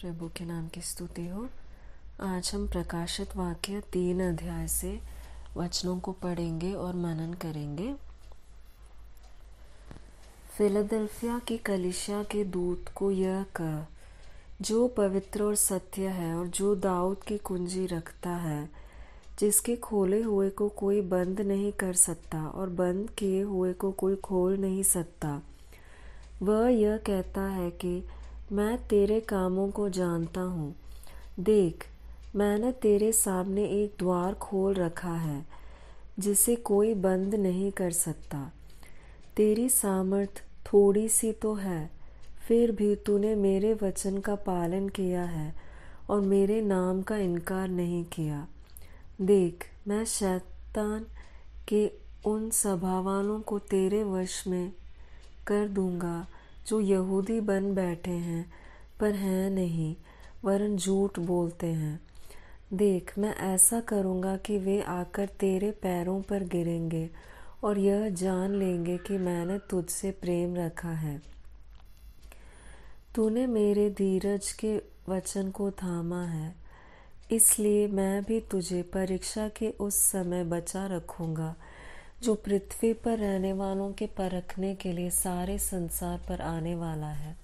प्रभु के नाम की स्तुति हो आज हम प्रकाशित वाक्य तीन अध्याय से वचनों को पढ़ेंगे और मनन करेंगे फिलाडेल्फिया की कलिशिया के दूत को यह कह जो पवित्र और सत्य है और जो दाऊद की कुंजी रखता है जिसके खोले हुए को कोई बंद नहीं कर सकता और बंद किए हुए को कोई खोल नहीं सकता वह यह कहता है कि मैं तेरे कामों को जानता हूँ देख मैंने तेरे सामने एक द्वार खोल रखा है जिसे कोई बंद नहीं कर सकता तेरी सामर्थ थोड़ी सी तो है फिर भी तूने मेरे वचन का पालन किया है और मेरे नाम का इनकार नहीं किया देख मैं शैतान के उन सभावानों को तेरे वश में कर दूंगा जो यहूदी बन बैठे हैं पर हैं नहीं वरन झूठ बोलते हैं देख मैं ऐसा करूँगा कि वे आकर तेरे पैरों पर गिरेंगे और यह जान लेंगे कि मैंने तुझसे प्रेम रखा है तूने मेरे धीरज के वचन को थामा है इसलिए मैं भी तुझे परीक्षा के उस समय बचा रखूँगा जो पृथ्वी पर रहने वालों के परखने के लिए सारे संसार पर आने वाला है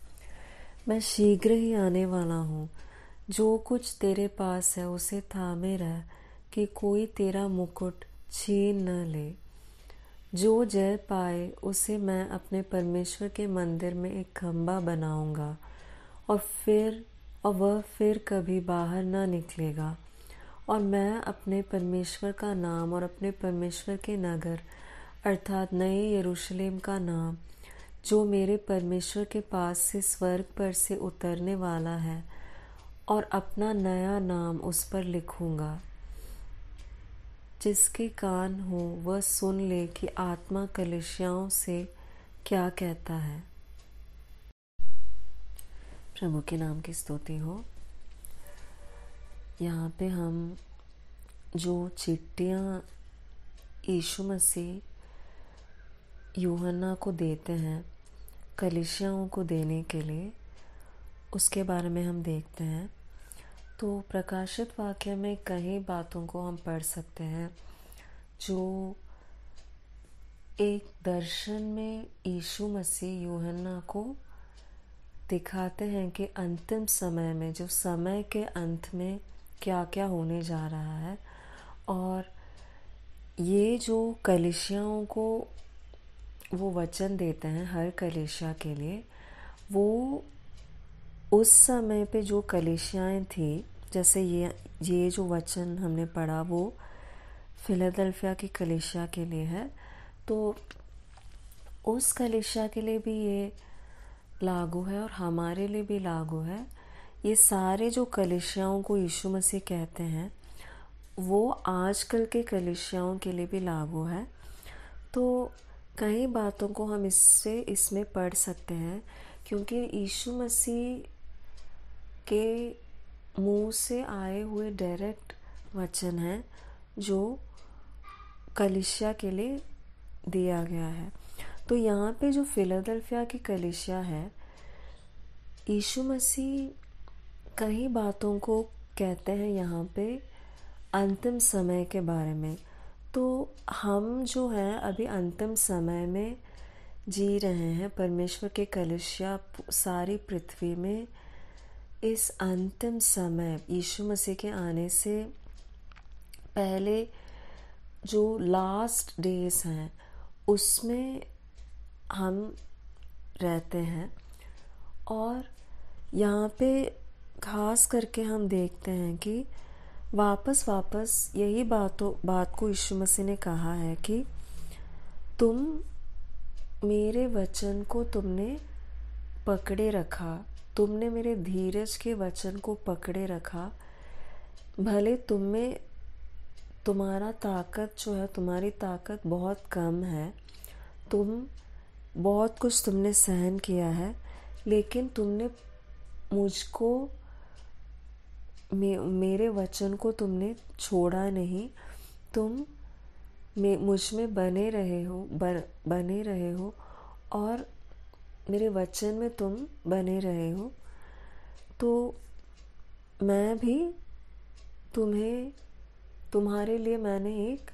मैं शीघ्र ही आने वाला हूँ जो कुछ तेरे पास है उसे थामे रह कि कोई तेरा मुकुट छीन न ले जो जय पाए उसे मैं अपने परमेश्वर के मंदिर में एक खम्बा बनाऊंगा और फिर और वह फिर कभी बाहर न निकलेगा और मैं अपने परमेश्वर का नाम और अपने परमेश्वर के नगर अर्थात नए यरूशलेम का नाम जो मेरे परमेश्वर के पास से स्वर्ग पर से उतरने वाला है और अपना नया नाम उस पर लिखूंगा जिसके कान हो वह सुन ले कि आत्मा कलशियाओं से क्या कहता है प्रभु के नाम की स्तुति हो यहाँ पे हम जो चिट्ठियाँ यीशु मसीह योहन्ना को देते हैं कलिशियाओं को देने के लिए उसके बारे में हम देखते हैं तो प्रकाशित वाक्य में कई बातों को हम पढ़ सकते हैं जो एक दर्शन में यीशु मसीह योहन्ना को दिखाते हैं कि अंतिम समय में जो समय के अंत में क्या क्या होने जा रहा है और ये जो कलेशियाओं को वो वचन देते हैं हर कलेशिया के लिए वो उस समय पे जो कलेशियाएँ थी जैसे ये ये जो वचन हमने पढ़ा वो फिलाडेल्फिया की कलेशिया के लिए है तो उस कलेशिया के लिए भी ये लागू है और हमारे लिए भी लागू है ये सारे जो कलिशियाओं को यीशु मसीह कहते हैं वो आजकल के कलिशियाओं के लिए भी लागू है तो कई बातों को हम इससे इसमें पढ़ सकते हैं क्योंकि यीशु मसीह के मुंह से आए हुए डायरेक्ट वचन हैं जो कलिशिया के लिए दिया गया है तो यहाँ पे जो फिलाडेल्फिया की कलिशिया है यीशु मसीह कई बातों को कहते हैं यहाँ पे अंतिम समय के बारे में तो हम जो हैं अभी अंतिम समय में जी रहे हैं परमेश्वर के कलशिया सारी पृथ्वी में इस अंतिम समय यीशु मसीह के आने से पहले जो लास्ट डेज हैं उसमें हम रहते हैं और यहाँ पे खास करके हम देखते हैं कि वापस वापस यही बातों बात को यीशु मसीह ने कहा है कि तुम मेरे वचन को तुमने पकड़े रखा तुमने मेरे धीरज के वचन को पकड़े रखा भले तुम में तुम्हारा ताकत जो है तुम्हारी ताकत बहुत कम है तुम बहुत कुछ तुमने सहन किया है लेकिन तुमने मुझको मे मेरे वचन को तुमने छोड़ा नहीं तुम मे मुझ में बने रहे हो बन, बने रहे हो और मेरे वचन में तुम बने रहे हो तो मैं भी तुम्हें तुम्हारे लिए मैंने एक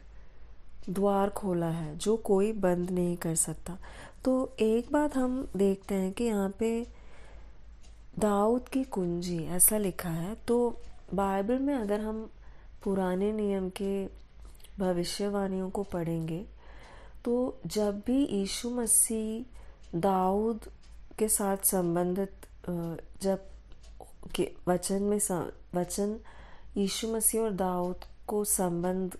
द्वार खोला है जो कोई बंद नहीं कर सकता तो एक बात हम देखते हैं कि यहाँ पे दाऊद की कुंजी ऐसा लिखा है तो बाइबल में अगर हम पुराने नियम के भविष्यवाणियों को पढ़ेंगे तो जब भी यीशु मसीह दाऊद के साथ संबंधित जब के वचन में वचन यीशु मसीह और दाऊद को संबंध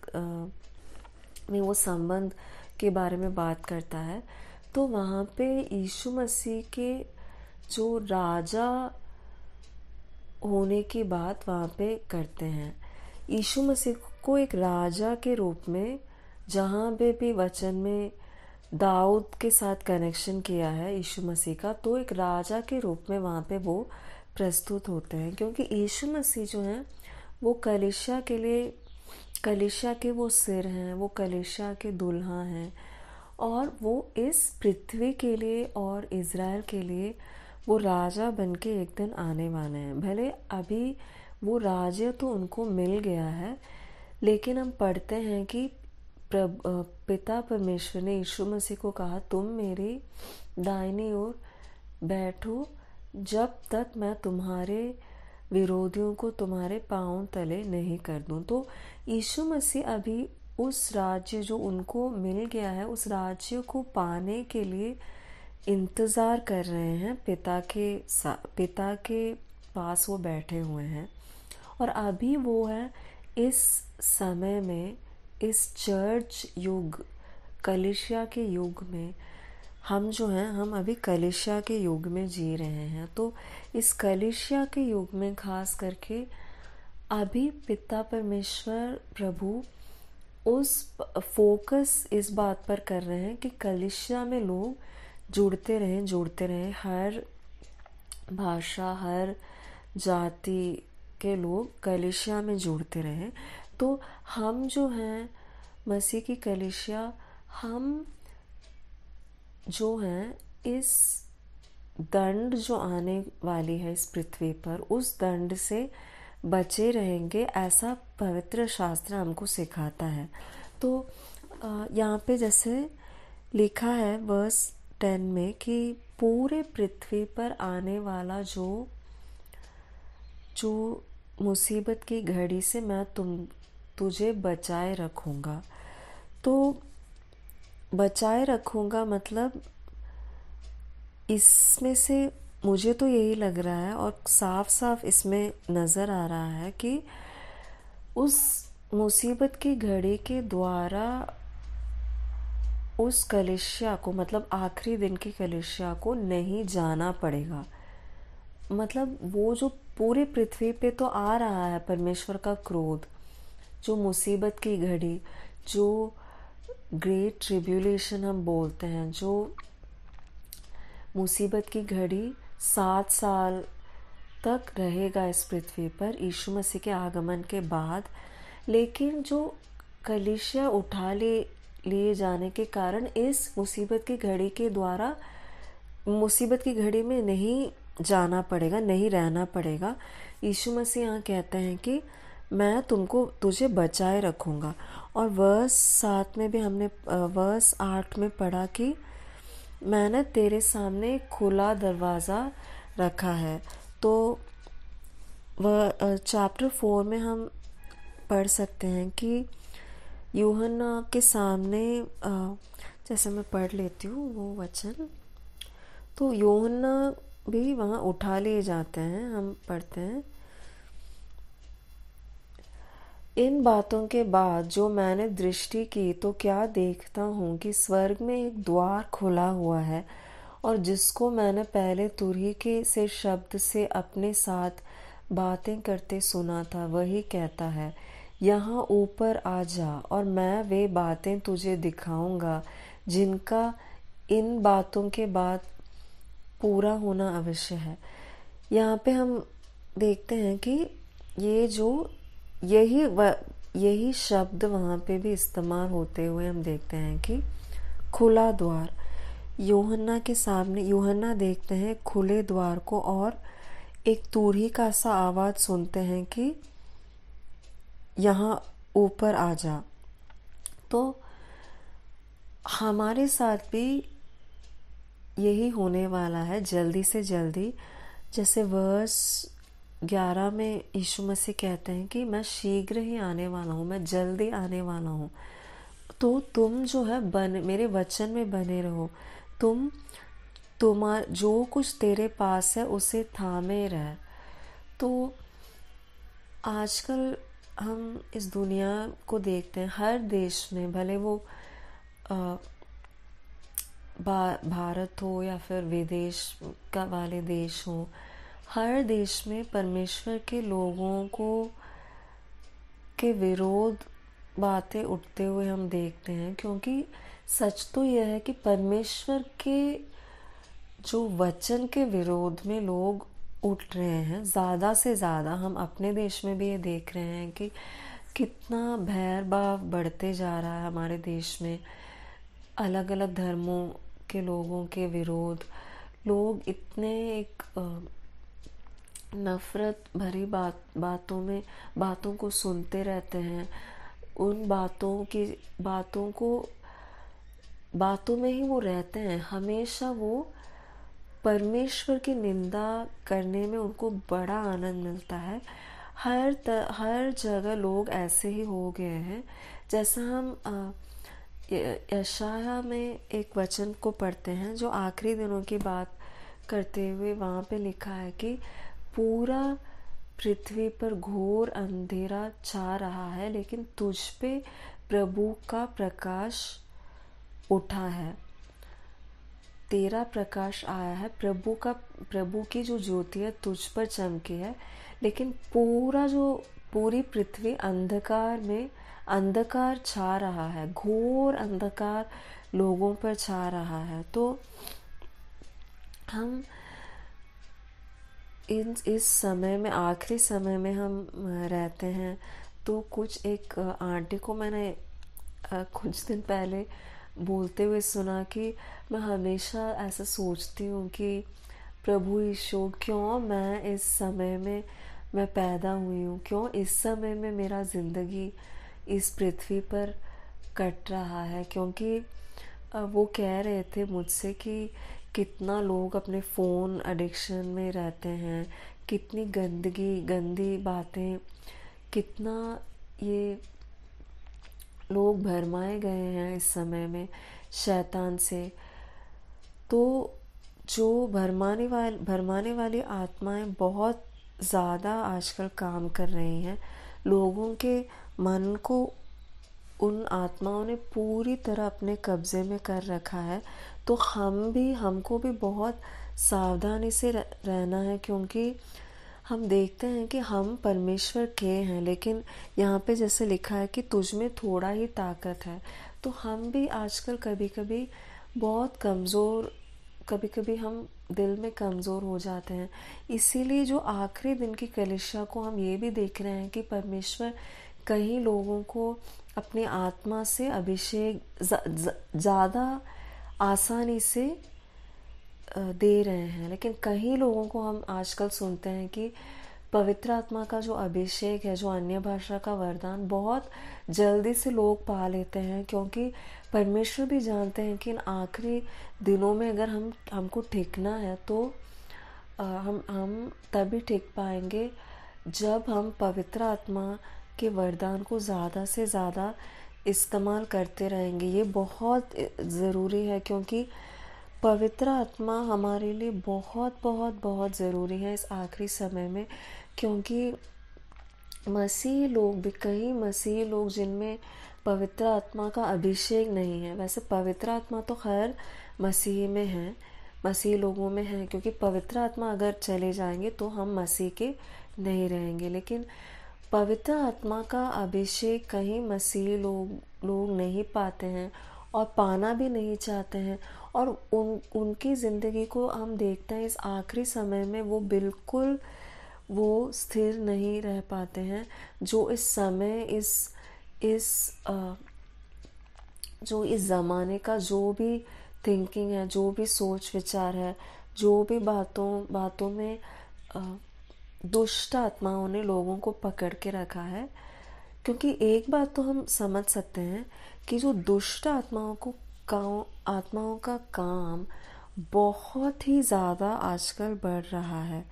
में वो संबंध के बारे में बात करता है तो वहाँ पे यीशु मसीह के जो राजा होने की बात वहाँ पे करते हैं यीशु मसीह को एक राजा के रूप में जहाँ पे भी वचन में दाऊद के साथ कनेक्शन किया है यीशु मसीह का तो एक राजा के रूप में वहाँ पे वो प्रस्तुत होते हैं क्योंकि यीशु मसीह जो हैं वो कलिशा के लिए कलिशा के वो सिर हैं वो कलिशा के दुल्हा हैं और वो इस पृथ्वी के लिए और इज़राइल के लिए वो राजा बन के एक दिन आने वाले हैं भले अभी वो राज्य तो उनको मिल गया है लेकिन हम पढ़ते हैं कि पिता परमेश्वर ने यीशु मसीह को कहा तुम मेरी दाहिनी ओर बैठो जब तक मैं तुम्हारे विरोधियों को तुम्हारे पाँव तले नहीं कर दूं तो यीशु मसीह अभी उस राज्य जो उनको मिल गया है उस राज्य को पाने के लिए इंतज़ार कर रहे हैं पिता के सा पिता के पास वो बैठे हुए हैं और अभी वो है इस समय में इस चर्च युग कलिशिया के युग में हम जो हैं हम अभी कलिशिया के युग में जी रहे हैं तो इस कलिशिया के युग में खास करके अभी पिता परमेश्वर प्रभु उस फोकस इस बात पर कर रहे हैं कि कलिशिया में लोग जुड़ते रहें जुड़ते रहें हर भाषा हर जाति के लोग कलेशिया में जुड़ते रहें तो हम जो हैं मसीह की कलेशिया हम जो हैं इस दंड जो आने वाली है इस पृथ्वी पर उस दंड से बचे रहेंगे ऐसा पवित्र शास्त्र हमको सिखाता है तो यहाँ पे जैसे लिखा है वर्स टेन में कि पूरे पृथ्वी पर आने वाला जो जो मुसीबत की घड़ी से मैं तुम तुझे बचाए रखूँगा तो बचाए रखूँगा मतलब इसमें से मुझे तो यही लग रहा है और साफ साफ इसमें नज़र आ रहा है कि उस मुसीबत की घड़ी के द्वारा उस कलेशिया को मतलब आखिरी दिन की कलेशिया को नहीं जाना पड़ेगा मतलब वो जो पूरी पृथ्वी पे तो आ रहा है परमेश्वर का क्रोध जो मुसीबत की घड़ी जो ग्रेट ट्रिब्यूलेशन हम बोलते हैं जो मुसीबत की घड़ी सात साल तक रहेगा इस पृथ्वी पर यीशु मसीह के आगमन के बाद लेकिन जो कलिशिया उठा ले लिए जाने के कारण इस मुसीबत की घड़ी के द्वारा मुसीबत की घड़ी में नहीं जाना पड़ेगा नहीं रहना पड़ेगा यीशु मसीह यहाँ कहते हैं कि मैं तुमको तुझे बचाए रखूँगा और वर्स सात में भी हमने वर्स आठ में पढ़ा कि मैंने तेरे सामने खुला दरवाज़ा रखा है तो वह चैप्टर फोर में हम पढ़ सकते हैं कि यूहन्ना के सामने जैसे मैं पढ़ लेती हूँ वो वचन तो योहन्ना भी वहाँ उठा लिए जाते हैं हम पढ़ते हैं इन बातों के बाद जो मैंने दृष्टि की तो क्या देखता हूँ कि स्वर्ग में एक द्वार खुला हुआ है और जिसको मैंने पहले तुरही के से शब्द से अपने साथ बातें करते सुना था वही कहता है यहाँ ऊपर आ जा और मैं वे बातें तुझे दिखाऊंगा जिनका इन बातों के बाद पूरा होना अवश्य है यहाँ पे हम देखते हैं कि ये जो यही व, यही शब्द वहाँ पे भी इस्तेमाल होते हुए हम देखते हैं कि खुला द्वार योहन्ना के सामने योहन्ना देखते हैं खुले द्वार को और एक तूरी का सा आवाज़ सुनते हैं कि यहाँ ऊपर आ जा तो हमारे साथ भी यही होने वाला है जल्दी से जल्दी जैसे वर्स ग्यारह में यीशु मसीह कहते हैं कि मैं शीघ्र ही आने वाला हूँ मैं जल्दी आने वाला हूँ तो तुम जो है बन मेरे वचन में बने रहो तुम तुम्हार जो कुछ तेरे पास है उसे थामे रह तो आजकल हम इस दुनिया को देखते हैं हर देश में भले वो आ, भारत हो या फिर विदेश का वाले देश हो हर देश में परमेश्वर के लोगों को के विरोध बातें उठते हुए हम देखते हैं क्योंकि सच तो यह है कि परमेश्वर के जो वचन के विरोध में लोग उठ रहे हैं ज़्यादा से ज़्यादा हम अपने देश में भी ये देख रहे हैं कि कितना भैर भाव बढ़ते जा रहा है हमारे देश में अलग अलग धर्मों के लोगों के विरोध लोग इतने एक नफ़रत भरी बात बातों में बातों को सुनते रहते हैं उन बातों की बातों को बातों में ही वो रहते हैं हमेशा वो परमेश्वर की निंदा करने में उनको बड़ा आनंद मिलता है हर त, हर जगह लोग ऐसे ही हो गए हैं जैसा हम यशाया में एक वचन को पढ़ते हैं जो आखिरी दिनों की बात करते हुए वहाँ पे लिखा है कि पूरा पृथ्वी पर घोर अंधेरा छा रहा है लेकिन तुझ पे प्रभु का प्रकाश उठा है तेरा प्रकाश आया है प्रभु का प्रभु की जो ज्योति है तुझ पर चमकी है लेकिन पूरा जो पूरी पृथ्वी अंधकार में अंधकार छा रहा है घोर अंधकार लोगों पर छा रहा है तो हम इन इस समय में आखिरी समय में हम रहते हैं तो कुछ एक आंटी को मैंने कुछ दिन पहले बोलते हुए सुना कि मैं हमेशा ऐसा सोचती हूँ कि प्रभु ईशो क्यों मैं इस समय में मैं पैदा हुई हूँ क्यों इस समय में मेरा ज़िंदगी इस पृथ्वी पर कट रहा है क्योंकि वो कह रहे थे मुझसे कि कितना लोग अपने फ़ोन एडिक्शन में रहते हैं कितनी गंदगी गंदी बातें कितना ये लोग भरमाए गए हैं इस समय में शैतान से तो जो भरमाने वाले भरमाने वाली आत्माएं बहुत ज़्यादा आजकल काम कर रही हैं लोगों के मन को उन आत्माओं ने पूरी तरह अपने कब्ज़े में कर रखा है तो हम भी हमको भी बहुत सावधानी से रहना है क्योंकि हम देखते हैं कि हम परमेश्वर के हैं लेकिन यहाँ पे जैसे लिखा है कि तुझ में थोड़ा ही ताकत है तो हम भी आजकल कभी कभी बहुत कमज़ोर कभी कभी हम दिल में कमज़ोर हो जाते हैं इसीलिए जो आखिरी दिन की कलिशा को हम ये भी देख रहे हैं कि परमेश्वर कई लोगों को अपनी आत्मा से अभिषेक ज़्यादा आसानी से दे रहे हैं लेकिन कई लोगों को हम आजकल सुनते हैं कि पवित्र आत्मा का जो अभिषेक है जो अन्य भाषा का वरदान बहुत जल्दी से लोग पा लेते हैं क्योंकि परमेश्वर भी जानते हैं कि इन आखिरी दिनों में अगर हम हमको ठेकना है तो आ, हम हम तभी ठेक पाएंगे जब हम पवित्र आत्मा के वरदान को ज़्यादा से ज़्यादा इस्तेमाल करते रहेंगे ये बहुत ज़रूरी है क्योंकि पवित्र आत्मा हमारे लिए बहुत बहुत बहुत ज़रूरी है इस आखिरी समय में क्योंकि मसीह लोग भी कई मसीह लोग जिनमें पवित्र आत्मा का अभिषेक नहीं है वैसे पवित्र आत्मा तो खैर मसीह में है मसीह लोगों में है क्योंकि पवित्र आत्मा अगर चले जाएंगे तो हम मसीह के नहीं रहेंगे लेकिन पवित्र आत्मा का अभिषेक कहीं मसीह लोग लोग नहीं पाते हैं और पाना भी नहीं चाहते हैं और उन उनकी ज़िंदगी को हम देखते हैं इस आखिरी समय में वो बिल्कुल वो स्थिर नहीं रह पाते हैं जो इस समय इस इस जो इस ज़माने का जो भी थिंकिंग है जो भी सोच विचार है जो भी बातों बातों में दुष्ट आत्माओं ने लोगों को पकड़ के रखा है क्योंकि एक बात तो हम समझ सकते हैं कि जो दुष्ट आत्माओं को काम आत्माओं का काम बहुत ही ज़्यादा आजकल बढ़ रहा है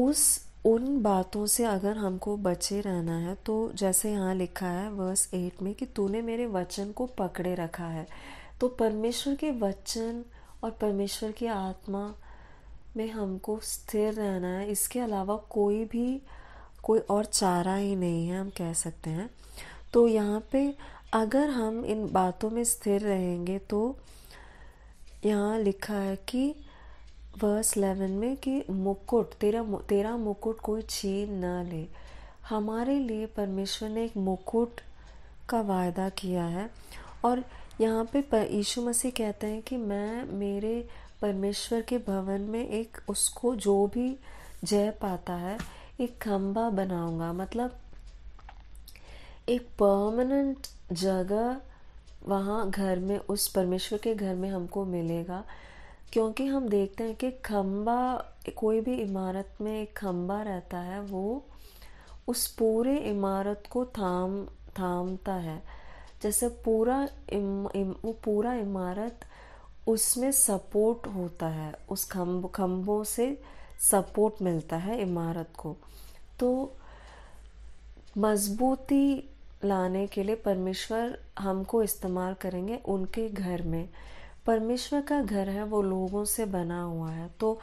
उस उन बातों से अगर हमको बचे रहना है तो जैसे यहाँ लिखा है वर्स एट में कि तूने मेरे वचन को पकड़े रखा है तो परमेश्वर के वचन और परमेश्वर की आत्मा में हमको स्थिर रहना है इसके अलावा कोई भी कोई और चारा ही नहीं है हम कह सकते हैं तो यहाँ पे अगर हम इन बातों में स्थिर रहेंगे तो यहाँ लिखा है कि वर्स इलेवन में कि मुकुट तेरा तेरा मुकुट कोई छीन ना ले हमारे लिए परमेश्वर ने एक मुकुट का वायदा किया है और यहाँ पे यीशु मसीह कहते हैं कि मैं मेरे परमेश्वर के भवन में एक उसको जो भी जय पाता है एक खम्बा बनाऊंगा मतलब एक परमानेंट जगह वहाँ घर में उस परमेश्वर के घर में हमको मिलेगा क्योंकि हम देखते हैं कि खम्बा कोई भी इमारत में एक खम्बा रहता है वो उस पूरे इमारत को थाम थामता है जैसे पूरा इम, इम, वो पूरा इमारत उसमें सपोर्ट होता है उस खम्ब खम्बों से सपोर्ट मिलता है इमारत को तो मजबूती लाने के लिए परमेश्वर हमको इस्तेमाल करेंगे उनके घर में परमेश्वर का घर है वो लोगों से बना हुआ है तो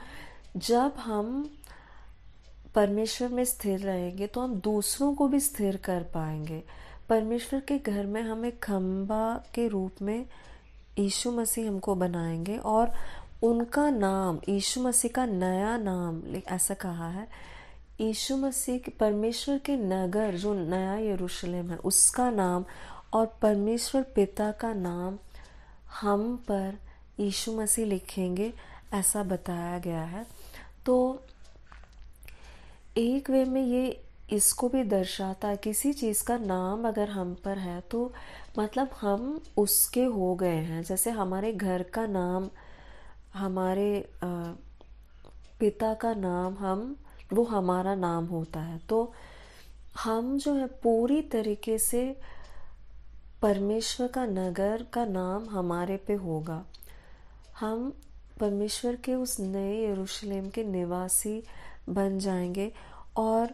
जब हम परमेश्वर में स्थिर रहेंगे तो हम दूसरों को भी स्थिर कर पाएंगे परमेश्वर के घर में हमें खम्बा के रूप में यीशु मसीह हमको बनाएंगे और उनका नाम यीशु मसीह का नया नाम ऐसा कहा है यीशु मसीह के परमेश्वर के नगर जो नया यरूशलेम है उसका नाम और परमेश्वर पिता का नाम हम पर यीशु मसीह लिखेंगे ऐसा बताया गया है तो एक वे में ये इसको भी दर्शाता है किसी चीज़ का नाम अगर हम पर है तो मतलब हम उसके हो गए हैं जैसे हमारे घर का नाम हमारे पिता का नाम हम वो हमारा नाम होता है तो हम जो है पूरी तरीके से परमेश्वर का नगर का नाम हमारे पे होगा हम परमेश्वर के उस नए यरूशलेम के निवासी बन जाएंगे और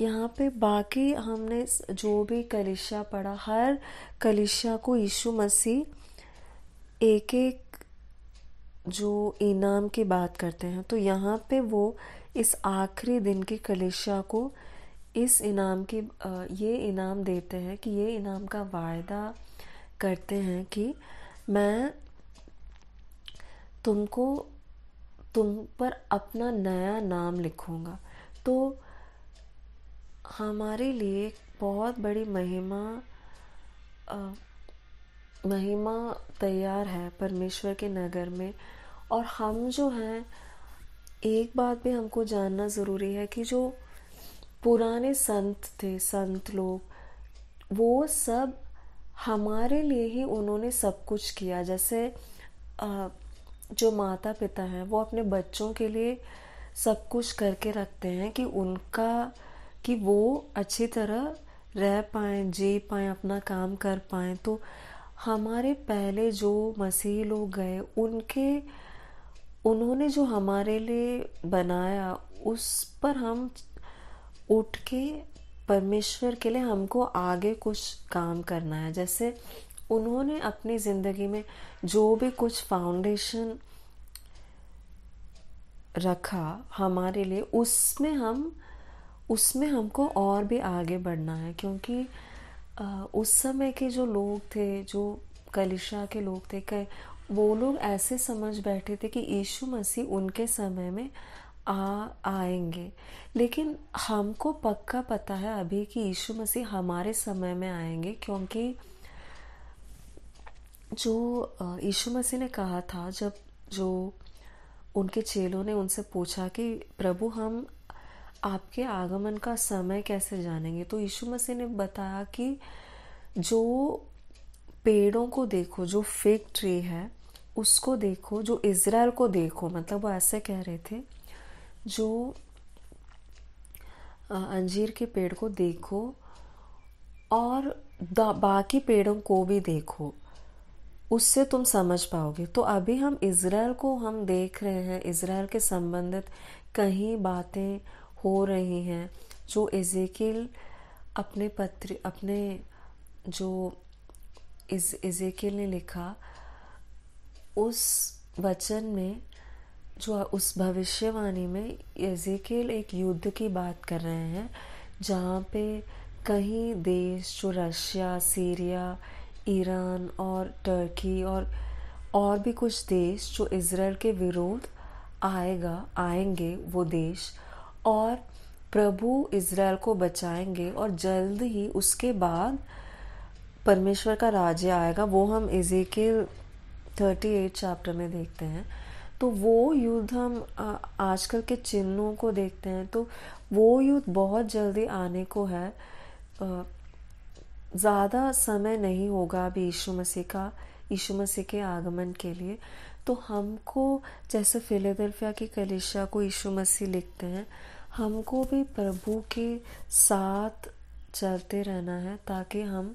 यहाँ पे बाकी हमने जो भी कलिशा पढ़ा हर कलिशा को यीशु मसीह एक एक जो इनाम की बात करते हैं तो यहाँ पे वो इस आखिरी दिन की कलेशा को इस इनाम की ये इनाम देते हैं कि ये इनाम का वायदा करते हैं कि मैं तुमको तुम पर अपना नया नाम लिखूँगा तो हमारे लिए बहुत बड़ी महिमा आ, महिमा तैयार है परमेश्वर के नगर में और हम जो हैं एक बात भी हमको जानना ज़रूरी है कि जो पुराने संत थे संत लोग वो सब हमारे लिए ही उन्होंने सब कुछ किया जैसे जो माता पिता हैं वो अपने बच्चों के लिए सब कुछ करके रखते हैं कि उनका कि वो अच्छी तरह रह पाएँ जी पाएँ अपना काम कर पाएँ तो हमारे पहले जो मसीह लोग गए उनके उन्होंने जो हमारे लिए बनाया उस पर हम उठ के परमेश्वर के लिए हमको आगे कुछ काम करना है जैसे उन्होंने अपनी ज़िंदगी में जो भी कुछ फाउंडेशन रखा हमारे लिए उसमें हम उसमें हमको और भी आगे बढ़ना है क्योंकि उस समय के जो लोग थे जो कलिशा के लोग थे कई वो लोग ऐसे समझ बैठे थे कि यीशु मसीह उनके समय में आ आएंगे लेकिन हमको पक्का पता है अभी कि यीशु मसीह हमारे समय में आएंगे क्योंकि जो यीशु मसीह ने कहा था जब जो उनके चेलों ने उनसे पूछा कि प्रभु हम आपके आगमन का समय कैसे जानेंगे तो यीशु मसीह ने बताया कि जो पेड़ों को देखो जो फेक ट्री है उसको देखो जो इसराइल को देखो मतलब वो ऐसे कह रहे थे जो अंजीर के पेड़ को देखो और बाकी पेड़ों को भी देखो उससे तुम समझ पाओगे तो अभी हम इसराइल को हम देख रहे हैं इसराइल के संबंधित कहीं बातें हो रही हैं जो इजेकिल अपने पत्र अपने जो इज इजेकिल ने लिखा उस वचन में जो उस भविष्यवाणी में यजेकेल एक युद्ध की बात कर रहे हैं जहाँ पे कहीं देश जो रशिया सीरिया ईरान और टर्की और और भी कुछ देश जो इसराइल के विरोध आएगा आएंगे वो देश और प्रभु इसराइल को बचाएंगे और जल्द ही उसके बाद परमेश्वर का राज्य आएगा वो हम इजे के थर्टी एट चैप्टर में देखते हैं तो वो युद्ध हम आजकल के चिन्हों को देखते हैं तो वो युद्ध बहुत जल्दी आने को है ज़्यादा समय नहीं होगा अभी यीशु मसीह का यीशु मसीह के आगमन के लिए तो हमको जैसे फिलेदल्फिया की कलिशा को यीशु मसीह लिखते हैं हमको भी प्रभु के साथ चलते रहना है ताकि हम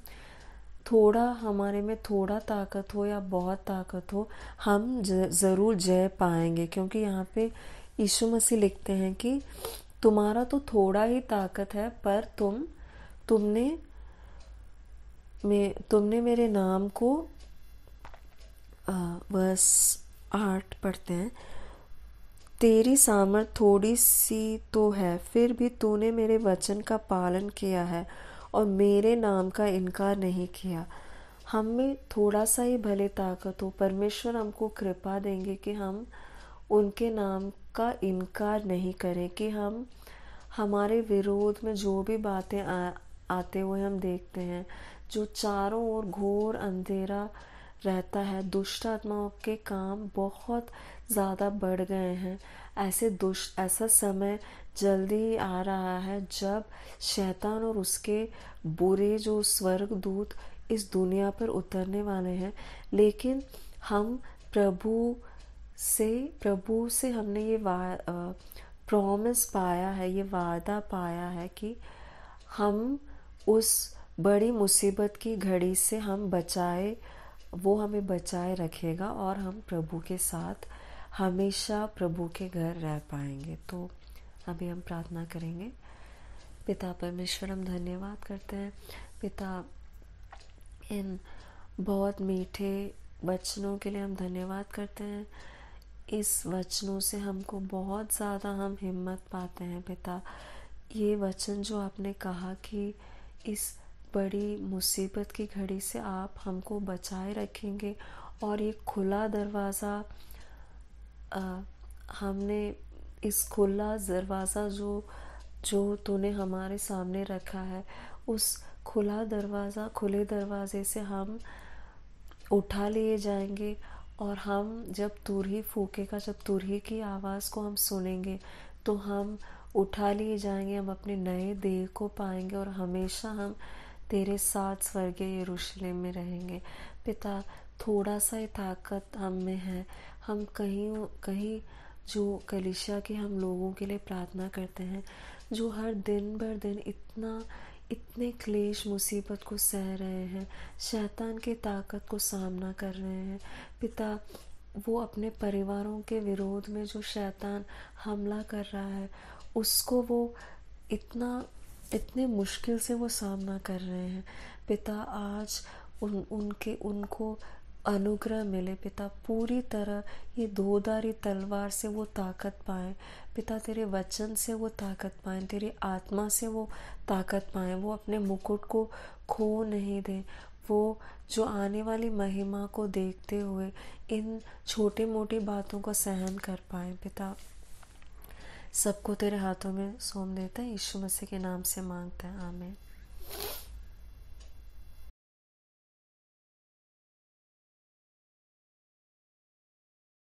थोड़ा हमारे में थोड़ा ताकत हो या बहुत ताकत हो हम ज़रूर जय पाएंगे क्योंकि यहाँ पे यीशु मसीह लिखते हैं कि तुम्हारा तो थोड़ा ही ताकत है पर तुम तुमने में तुमने मेरे नाम को बस आठ पढ़ते हैं तेरी सामर्थ थोड़ी सी तो है फिर भी तूने मेरे वचन का पालन किया है और मेरे नाम का इनकार नहीं किया हम में थोड़ा सा ही भले ताकत हो परमेश्वर हमको कृपा देंगे कि हम उनके नाम का इनकार नहीं करें कि हम हमारे विरोध में जो भी बातें आ, आते हुए हम देखते हैं जो चारों ओर घोर अंधेरा रहता है दुष्ट आत्माओं के काम बहुत ज़्यादा बढ़ गए हैं ऐसे दुष ऐसा समय जल्दी आ रहा है जब शैतान और उसके बुरे जो स्वर्ग दूत इस दुनिया पर उतरने वाले हैं लेकिन हम प्रभु से प्रभु से हमने ये प्रॉमिस पाया है ये वादा पाया है कि हम उस बड़ी मुसीबत की घड़ी से हम बचाए वो हमें बचाए रखेगा और हम प्रभु के साथ हमेशा प्रभु के घर रह पाएंगे तो अभी हम प्रार्थना करेंगे पिता परमेश्वर हम धन्यवाद करते हैं पिता इन बहुत मीठे वचनों के लिए हम धन्यवाद करते हैं इस वचनों से हमको बहुत ज़्यादा हम हिम्मत पाते हैं पिता ये वचन जो आपने कहा कि इस बड़ी मुसीबत की घड़ी से आप हमको बचाए रखेंगे और ये खुला दरवाज़ा हमने इस खुला दरवाज़ा जो जो तूने हमारे सामने रखा है उस खुला दरवाज़ा खुले दरवाज़े से हम उठा लिए जाएंगे और हम जब तुरही फूकेगा जब तुरही की आवाज़ को हम सुनेंगे तो हम उठा लिए जाएंगे हम अपने नए देह को पाएंगे और हमेशा हम तेरे साथ स्वर्गीय यरूशलेम में रहेंगे पिता थोड़ा सा ही ताकत हम में है हम कहीं कहीं जो कलिशा की हम लोगों के लिए प्रार्थना करते हैं जो हर दिन भर दिन इतना इतने क्लेश मुसीबत को सह रहे हैं शैतान की ताकत को सामना कर रहे हैं पिता वो अपने परिवारों के विरोध में जो शैतान हमला कर रहा है उसको वो इतना इतने मुश्किल से वो सामना कर रहे हैं पिता आज उन उनके उनको अनुग्रह मिले पिता पूरी तरह ये दोधारी तलवार से वो ताकत पाए पिता तेरे वचन से वो ताकत पाए तेरी आत्मा से वो ताकत पाए वो अपने मुकुट को खो नहीं दें वो जो आने वाली महिमा को देखते हुए इन छोटी मोटी बातों को सहन कर पाए पिता सबको तेरे हाथों में सौंप देते हैं यीशु मसीह के नाम से मांगते हैं आमेन